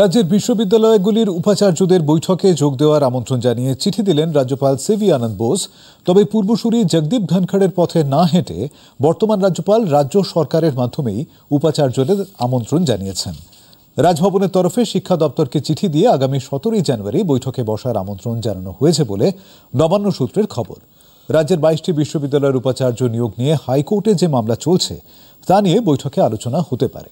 রাজ্যের বিশ্ববিদ্যালয়গুলির উপাচার্যদের বৈঠকে যোগ দেওয়ার আমন্ত্রণ জানিয়ে চিঠি দিলেন রাজ্যপাল সিভি আনন্দ বোস তবে পূর্বসূরি জগদীপ ধনখড়ের পথে না হেঁটে বর্তমান রাজ্যপাল রাজ্য সরকারের মাধ্যমেই উপাচার্যদের আমন্ত্রণ জানিয়েছেন রাজভবনের তরফে শিক্ষা দপ্তরকে চিঠি দিয়ে আগামী সতেরোই জানুয়ারি বৈঠকে বসার আমন্ত্রণ জানানো হয়েছে বলে নবান্ন সূত্রের খবর রাজ্যের বাইশটি বিশ্ববিদ্যালয়ের উপাচার্য নিয়োগ নিয়ে হাইকোর্টে যে মামলা চলছে তা নিয়ে বৈঠকে আলোচনা হতে পারে